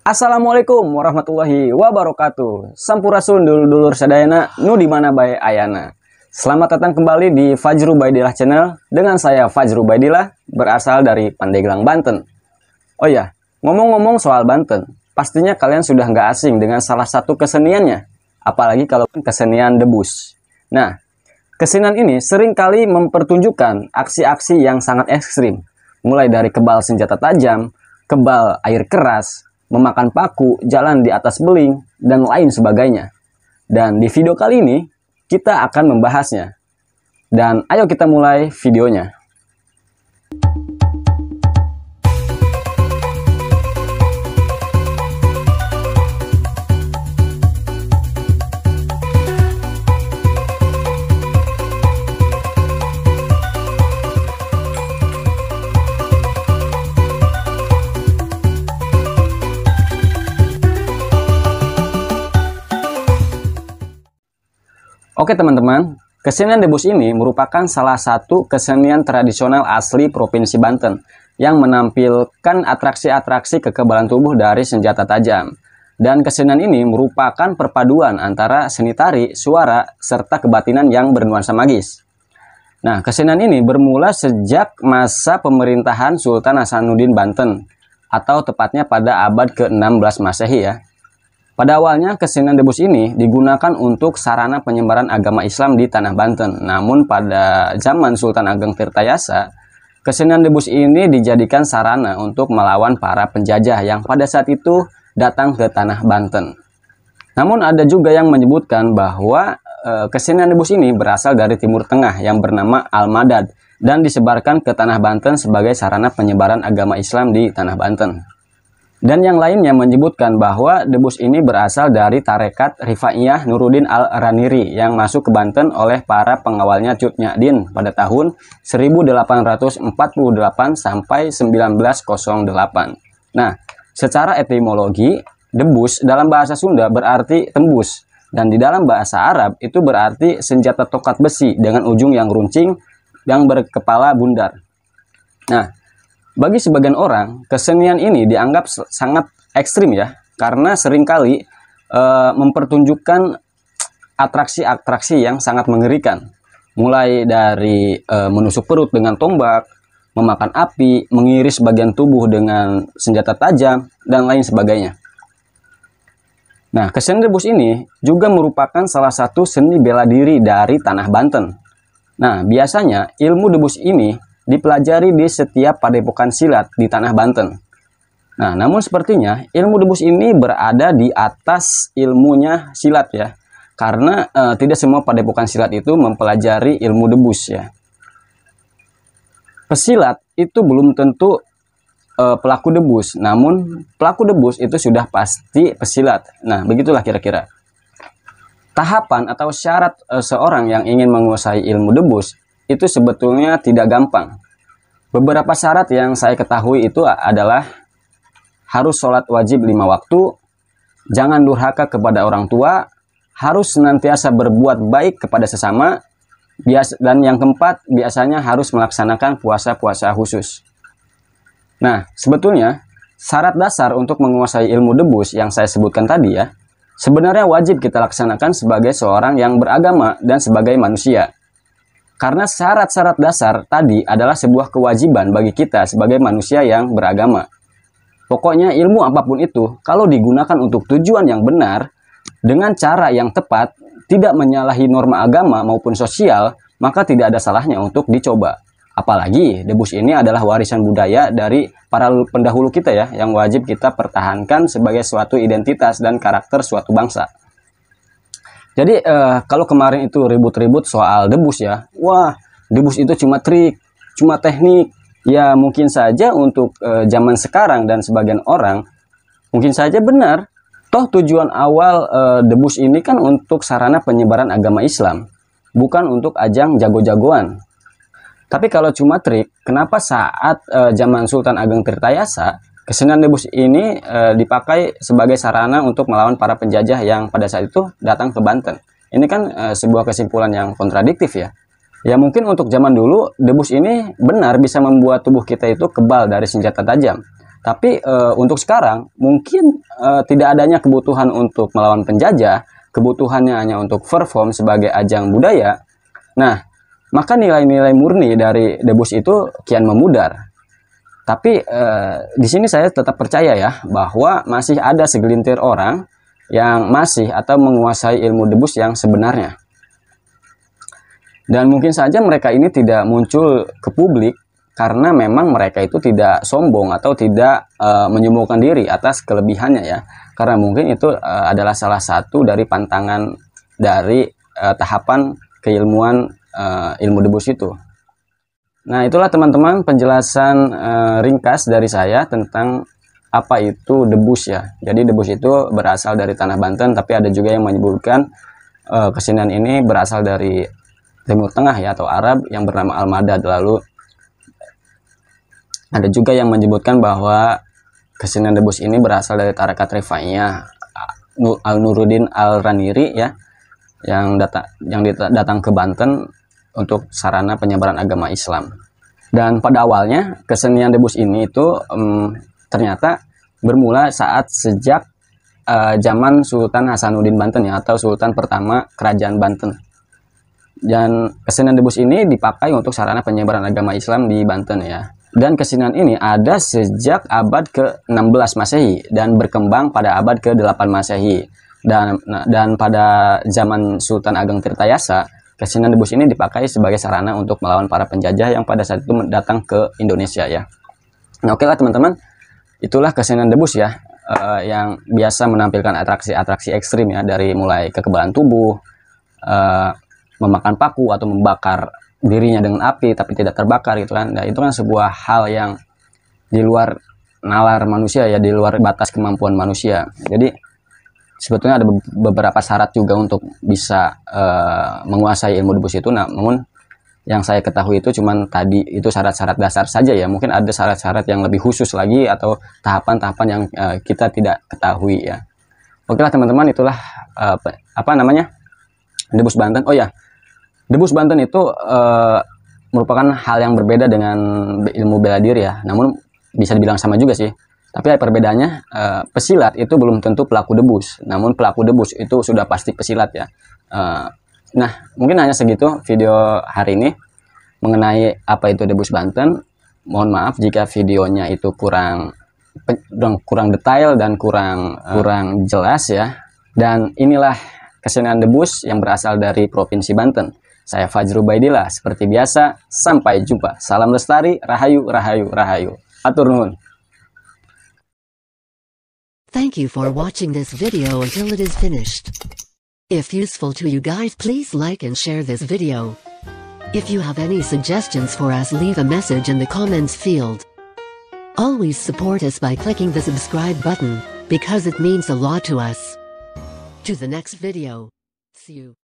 Assalamualaikum warahmatullahi wabarakatuh. Sampurasun dulur-dulur sadayana nu di mana ayana. Selamat datang kembali di Fajru Baidilah Channel dengan saya Fajru Baidilah berasal dari Pandeglang Banten. Oh ya, ngomong-ngomong soal Banten, pastinya kalian sudah nggak asing dengan salah satu keseniannya, apalagi kalau kesenian debus. Nah, kesenian ini sering kali mempertunjukkan aksi-aksi yang sangat ekstrim, mulai dari kebal senjata tajam, kebal air keras, memakan paku, jalan di atas beling, dan lain sebagainya. Dan di video kali ini, kita akan membahasnya. Dan ayo kita mulai videonya. Oke teman-teman, kesenian debus ini merupakan salah satu kesenian tradisional asli Provinsi Banten yang menampilkan atraksi-atraksi kekebalan tubuh dari senjata tajam. Dan kesenian ini merupakan perpaduan antara seni tari, suara, serta kebatinan yang bernuansa magis. Nah, kesenian ini bermula sejak masa pemerintahan Sultan Hasanuddin Banten atau tepatnya pada abad ke-16 Masehi ya. Pada awalnya, kesenian debus ini digunakan untuk sarana penyebaran agama Islam di tanah Banten. Namun pada zaman Sultan Ageng Tirtayasa, kesenian debus ini dijadikan sarana untuk melawan para penjajah yang pada saat itu datang ke tanah Banten. Namun ada juga yang menyebutkan bahwa eh, kesenian debus ini berasal dari Timur Tengah yang bernama al dan disebarkan ke tanah Banten sebagai sarana penyebaran agama Islam di tanah Banten. Dan yang lainnya menyebutkan bahwa debus ini berasal dari tarekat Rifaiyah Nuruddin Al-Raniri yang masuk ke Banten oleh para pengawalnya Cut Nyadin pada tahun 1848 sampai 1908. Nah, secara etimologi, debus dalam bahasa Sunda berarti tembus dan di dalam bahasa Arab itu berarti senjata tokat besi dengan ujung yang runcing yang berkepala bundar. Nah, bagi sebagian orang, kesenian ini dianggap sangat ekstrim ya, karena seringkali e, mempertunjukkan atraksi-atraksi yang sangat mengerikan, mulai dari e, menusuk perut dengan tombak, memakan api, mengiris bagian tubuh dengan senjata tajam, dan lain sebagainya. Nah, kesenian rebus ini juga merupakan salah satu seni bela diri dari tanah Banten. Nah, biasanya ilmu debus ini dipelajari di setiap padepokan silat di tanah Banten. Nah, namun sepertinya ilmu debus ini berada di atas ilmunya silat ya. Karena e, tidak semua padepokan silat itu mempelajari ilmu debus ya. Pesilat itu belum tentu e, pelaku debus, namun pelaku debus itu sudah pasti pesilat. Nah, begitulah kira-kira. Tahapan atau syarat e, seorang yang ingin menguasai ilmu debus itu sebetulnya tidak gampang. Beberapa syarat yang saya ketahui itu adalah harus sholat wajib lima waktu, jangan durhaka kepada orang tua, harus senantiasa berbuat baik kepada sesama, dan yang keempat biasanya harus melaksanakan puasa-puasa khusus. Nah, sebetulnya syarat dasar untuk menguasai ilmu debus yang saya sebutkan tadi ya, sebenarnya wajib kita laksanakan sebagai seorang yang beragama dan sebagai manusia. Karena syarat-syarat dasar tadi adalah sebuah kewajiban bagi kita sebagai manusia yang beragama. Pokoknya ilmu apapun itu, kalau digunakan untuk tujuan yang benar, dengan cara yang tepat, tidak menyalahi norma agama maupun sosial, maka tidak ada salahnya untuk dicoba. Apalagi debus ini adalah warisan budaya dari para pendahulu kita ya, yang wajib kita pertahankan sebagai suatu identitas dan karakter suatu bangsa. Jadi uh, kalau kemarin itu ribut-ribut soal debus ya, wah debus itu cuma trik, cuma teknik. Ya mungkin saja untuk uh, zaman sekarang dan sebagian orang mungkin saja benar. Toh tujuan awal uh, debus ini kan untuk sarana penyebaran agama Islam, bukan untuk ajang jago-jagoan. Tapi kalau cuma trik, kenapa saat uh, zaman Sultan Ageng Tirtayasa Kesenian debus ini e, dipakai sebagai sarana untuk melawan para penjajah yang pada saat itu datang ke Banten. Ini kan e, sebuah kesimpulan yang kontradiktif ya. Ya mungkin untuk zaman dulu debus ini benar bisa membuat tubuh kita itu kebal dari senjata tajam. Tapi e, untuk sekarang mungkin e, tidak adanya kebutuhan untuk melawan penjajah, kebutuhannya hanya untuk perform sebagai ajang budaya. Nah, maka nilai-nilai murni dari debus itu kian memudar tapi eh, di sini saya tetap percaya ya bahwa masih ada segelintir orang yang masih atau menguasai ilmu debus yang sebenarnya. Dan mungkin saja mereka ini tidak muncul ke publik karena memang mereka itu tidak sombong atau tidak e, eh, menyombongkan diri atas kelebihannya ya. Karena mungkin itu e, adalah salah satu dari pantangan dari e, tahapan keilmuan e, ilmu debus itu. Nah, itulah teman-teman penjelasan uh, ringkas dari saya tentang apa itu debus ya. Jadi debus itu berasal dari tanah Banten, tapi ada juga yang menyebutkan uh, kesenian ini berasal dari Timur Tengah ya atau Arab yang bernama Al-Madad. Lalu ada juga yang menyebutkan bahwa kesenian debus ini berasal dari tarikat Rifaiyah Al Nuruddin Al Raniri ya yang datang yang datang ke Banten untuk sarana penyebaran agama Islam. Dan pada awalnya kesenian debus ini itu um, ternyata bermula saat sejak uh, zaman Sultan Hasanuddin Banten ya atau Sultan pertama Kerajaan Banten. Dan kesenian debus ini dipakai untuk sarana penyebaran agama Islam di Banten ya. Dan kesenian ini ada sejak abad ke-16 Masehi dan berkembang pada abad ke-8 Masehi. Dan nah, dan pada zaman Sultan Ageng Tirtayasa Kesenian debus ini dipakai sebagai sarana untuk melawan para penjajah yang pada saat itu datang ke Indonesia ya. Nah oke lah teman-teman, itulah kesenian debus ya uh, yang biasa menampilkan atraksi-atraksi ekstrim ya dari mulai kekebalan tubuh, uh, memakan paku atau membakar dirinya dengan api tapi tidak terbakar gitu kan. Nah, itu kan sebuah hal yang di luar nalar manusia ya, di luar batas kemampuan manusia. Jadi sebetulnya ada beberapa syarat juga untuk bisa uh, menguasai ilmu debus itu nah, namun yang saya ketahui itu cuman tadi itu syarat-syarat dasar saja ya mungkin ada syarat-syarat yang lebih khusus lagi atau tahapan-tahapan yang uh, kita tidak ketahui ya oke lah teman-teman itulah uh, apa namanya debus Banten oh ya debus Banten itu uh, merupakan hal yang berbeda dengan ilmu bela diri ya namun bisa dibilang sama juga sih tapi perbedaannya eh, pesilat itu belum tentu pelaku debus, namun pelaku debus itu sudah pasti pesilat ya. Eh, nah, mungkin hanya segitu video hari ini mengenai apa itu debus Banten. Mohon maaf jika videonya itu kurang kurang detail dan kurang eh, kurang jelas ya. Dan inilah kesenian debus yang berasal dari Provinsi Banten. Saya Fajru Baidillah, seperti biasa, sampai jumpa. Salam lestari, rahayu, rahayu, rahayu. Atur nuhun. Thank you for watching this video until it is finished. If useful to you guys please like and share this video. If you have any suggestions for us leave a message in the comments field. Always support us by clicking the subscribe button, because it means a lot to us. To the next video. See you.